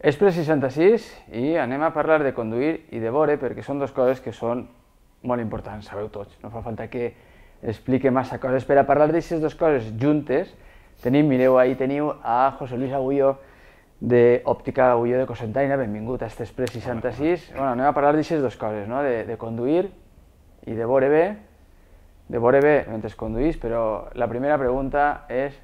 És 66 i anem a parlar de conduir i de vore perquè són dues coses que són molt importants, sabeu tots. No fa falta que explique massa coses. Per a parlar d'aquestes dues coses juntes, tenim, mireu, ahí teniu a José Luis Agulló de Òptica Agulló de Cosentaina, benvingut a este Express 66. Bueno, anem a parlar d'aquestes dues coses, no? de, de conduir i de vore bé, de vore bé mentre conduís, però la primera pregunta és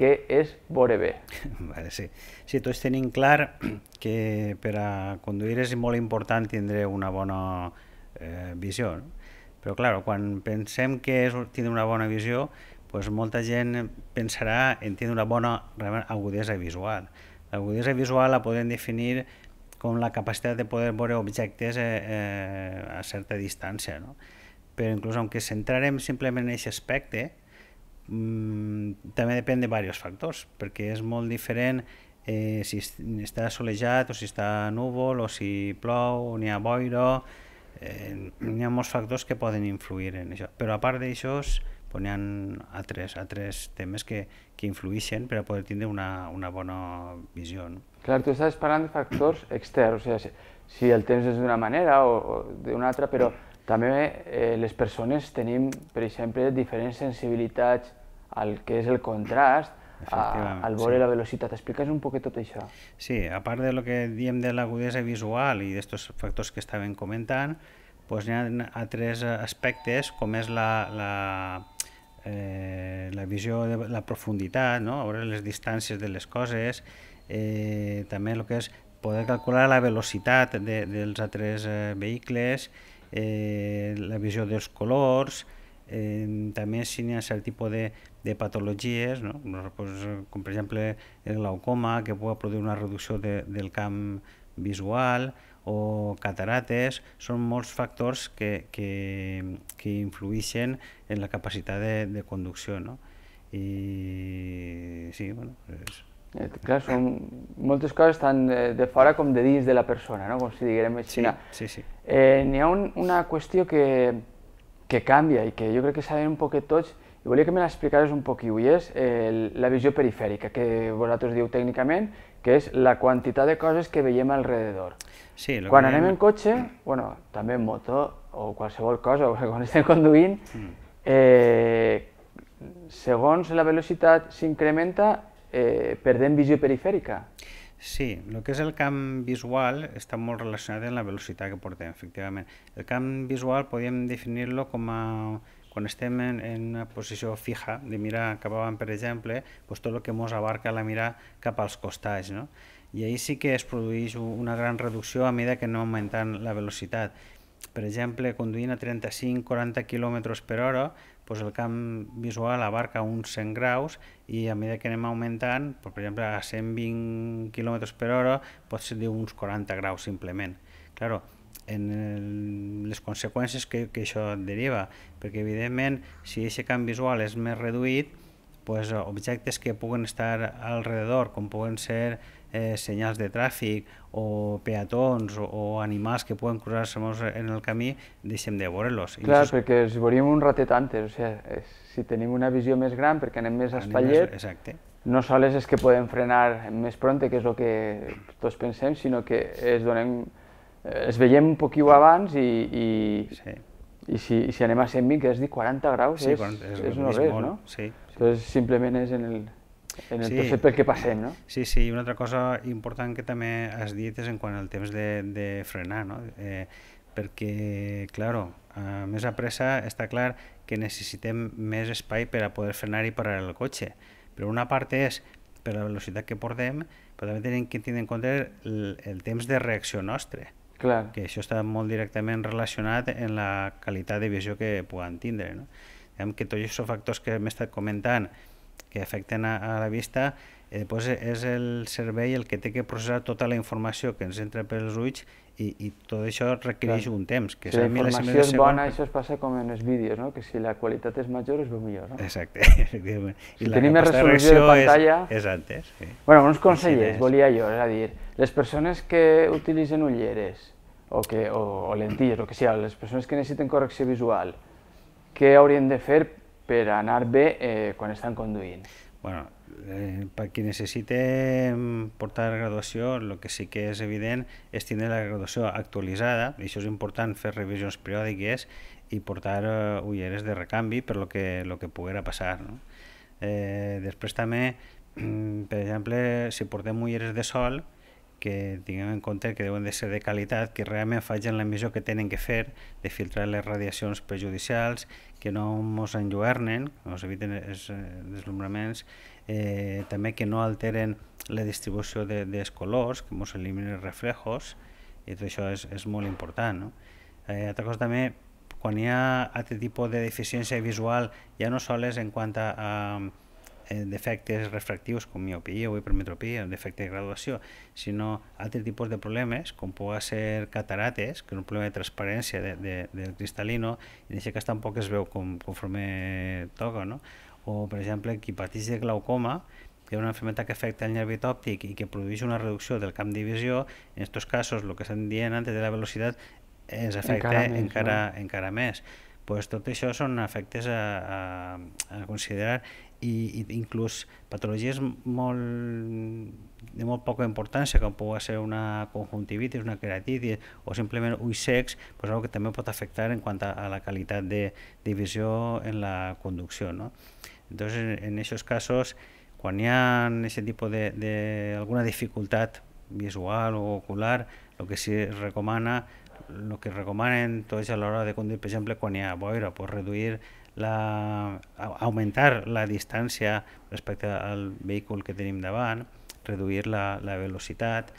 què és vore bé. Vale, sí. sí, tots tenim clar que per a conduir és molt important tindre una bona eh, visió. No? Però, clar, quan pensem que és tindre una bona visió, doncs molta gent pensarà en tindre una bona agudesa visual. L'agudesa visual la podem definir com la capacitat de poder veure objectes eh, eh a certa distància. No? Però inclús, aunque centrarem simplement en aquest aspecte, mm, també depèn de diversos factors, perquè és molt diferent eh, si està solejat o si està núvol o si plou o n'hi ha boira, eh, n'hi ha molts factors que poden influir en això. Però a part d'això, doncs, n'hi ha altres, altres temes que, que influeixen per a poder tindre una, una bona visió. No? Clar, tu estàs parlant de factors externs, o sigui, si el temps és d'una manera o, o d'una altra, però també eh, les persones tenim, per exemple, diferents sensibilitats el que és el contrast, a, al veure sí. la velocitat. Explica'ns un poquet tot això. Sí, a part de lo que diem de l'agudesa visual i d'estos factors que estaven comentant, doncs hi ha altres aspectes com és la, la, eh, la visió de la profunditat, no? a veure les distàncies de les coses, eh, també el que és poder calcular la velocitat de, dels altres eh, vehicles, eh, la visió dels colors, eh, també si n'hi ha cert tipus de, de patologies, no? pues, com per exemple el glaucoma, que pot produir una reducció de, del camp visual, o catarates, són molts factors que, que, que influeixen en la capacitat de, de conducció. No? I sí, bueno, és... Eh, clar, són moltes coses tant de, de fora com de dins de la persona, no? com si diguem així. Sí, sí, sí. Eh, N'hi ha un, una qüestió que, que canvia i que jo crec que sabem un poquet tots i volia que me l'explicares un poc, i és eh, la visió perifèrica, que vosaltres diu tècnicament, que és la quantitat de coses que veiem al rededor. Sí, quan anem en cotxe, bueno, també en moto o qualsevol cosa, o quan estem conduint, mm. eh, segons la velocitat s'incrementa, eh, perdem visió perifèrica. Sí, el que és el camp visual està molt relacionat amb la velocitat que portem, efectivament. El camp visual podem definir-lo com a quan estem en, en una posició fija de mirar cap avant, per exemple, doncs tot el que ens abarca la mira cap als costats. No? I ahir sí que es produeix una gran reducció a mesura que no augmentant la velocitat per exemple, conduint a 35-40 km per hora, doncs el camp visual abarca uns 100 graus i a mesura que anem augmentant, doncs, per exemple, a 120 km per hora pot ser d'uns 40 graus simplement. Claro, en el, les conseqüències que, que això deriva, perquè evidentment si aquest camp visual és més reduït, doncs, objectes que puguen estar al redor, com poden ser eh, senyals de tràfic o peatons o, o animals que poden cruzar-se en el camí, deixem de veure-los. Clar, és... perquè els veuríem un ratet antes, o sigui, eh, si tenim una visió més gran perquè anem més espatllet, Exacte. no sols és que podem frenar més pront, que és el que tots pensem, sinó que es donem, es veiem un poquiu abans i, i, sí. i, si, i si anem a 120, que és dir 40 graus, sí, és, 40, és, és no res, molt, no? Sí, sí. Entonces simplement és en el, en el sí. procés pel que passem, no? Sí, sí, i una altra cosa important que també has dit és en quant al temps de, de frenar, no? Eh, perquè, claro, a més a pressa està clar que necessitem més espai per a poder frenar i parar el cotxe, però una part és per la velocitat que portem, però també hem que tenir en compte el, el temps de reacció nostre. Clar. que això està molt directament relacionat en la qualitat de visió que puguem tindre. No? Diguem que tots aquests factors que hem estat comentant, que afecten a, a la vista i eh, després és el cervell el que té que processar tota la informació que ens entra pels ulls i, i tot això requereix Clar. un temps. Que si la informació és segon... bona, això es passa com en els vídeos, no? que si la qualitat és major es veu millor. No? Exacte, efectivament. Si I tenim més resolució de, pantalla... És, és antes. Sí. Bueno, uns consellers, sí, volia jo, és a dir, les persones que utilitzen ulleres o, que, o, o lentilles, o que sigui, les persones que necessiten correcció visual, què haurien de fer per anar bé eh, quan estan conduint? Bueno, eh, per qui necessite mm, portar graduació, el que sí que és evident és tindre la graduació actualitzada, i això és important, fer revisions periòdiques i portar eh, ulleres de recanvi per lo que, lo que poguera passar. No? Eh, després també, mm, per exemple, si portem ulleres de sol, que tinguem en compte que deuen de ser de qualitat, que realment facin la missió que tenen que fer de filtrar les radiacions perjudicials, que no ens enlluernen, que ens eviten els eh, deslumbraments, eh, també que no alteren la distribució de, dels colors, que ens eliminen els reflejos, i tot això és, és molt important. No? Eh, altra cosa també, quan hi ha aquest tipus de deficiència visual, ja no sols en quant a, a Eh, defectes refractius com miopia o hipermetropia, defecte de graduació, sinó altres tipus de problemes, com pugui ser catarates, que és un problema de transparència de, de, del cristal·lino, i en aquest cas tampoc es veu com, conforme toca, no? o per exemple qui pateix de glaucoma, que és una malaltia que afecta el nervi òptic i que produeix una reducció del camp de visió, en aquests casos, el que estan dient antes de la velocitat ens afecta encara, més, encara, no? encara més. Pues tot això són efectes a, a, a considerar i, i inclús patologies molt, de molt poca importància, com pugui ser una conjuntivitis, una queratitis o simplement ulls secs, pues, algo que també pot afectar en quant a, a la qualitat de, de visió en la conducció. No? Entonces, en, en aquests casos, quan hi ha aquest tipus de, de alguna dificultat visual o ocular, el que sí recomana el que recomanen tots a l'hora de conduir, per exemple, quan hi ha boira, pues, reduir la, augmentar la distància respecte al vehicle que tenim davant, reduir la, la velocitat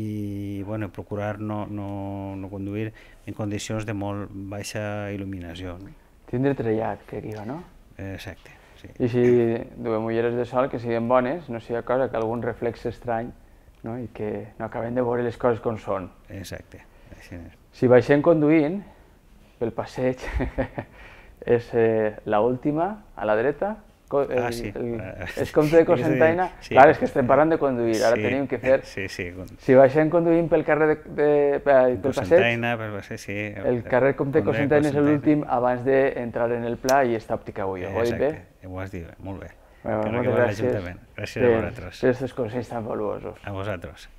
i bueno, procurar no, no, no conduir en condicions de molt baixa il·luminació. No? Tindre trellat, que diga, no? Exacte, sí. I si duem ulleres de sol, que siguin bones, no sigui cosa que algun reflex estrany no? i que no acabem de veure les coses com són. Exacte. Imagina't. Si baixem conduint, pel passeig és eh, la última a la dreta, ah, el, ah, sí. el, el eh, compte de cosentaina, sí. clar, és que estem parlant de conduir, ara sí. tenim que fer... Sí, sí. Si baixem conduint pel carrer de, de, pel, pel passeig, per passeig, sí. el carrer compte de cosentaina és l'últim abans d'entrar en el pla i està òptica avui, ho eh, bé? Ho has dit bé, molt bé. Bueno, moltes gràcies. Gràcies a vosaltres. Per aquests consells tan valuosos. A vosaltres.